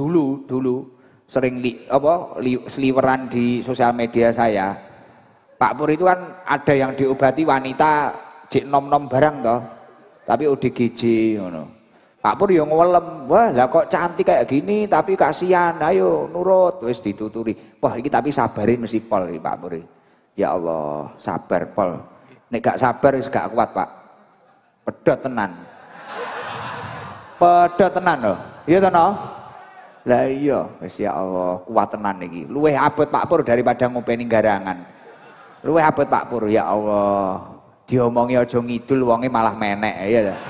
dulu dulu sering li, apa li, seliweran di sosial media saya. Pak Pur itu kan ada yang diobati wanita cek nom-nom barang toh. Tapi ODGJ ngono. Pak Pur yang ngolem wah lah kok cantik kayak gini tapi kasihan, ayo nurut wis dituturi. Wah ini tapi sabarin mesti pol nih, Pak Pur. Ya Allah, sabar pol. Nek gak sabar wis gak kuat, Pak. Pedot tenan. Pedot tenan loh. Iya tenang lah iya, wis ya Allah, kuat tenan iki. Luweh abot Pak Pur daripada ngopeni garangan. Luweh abot Pak Pur, ya Allah. Diomongi aja ngidul wonge malah menek ya.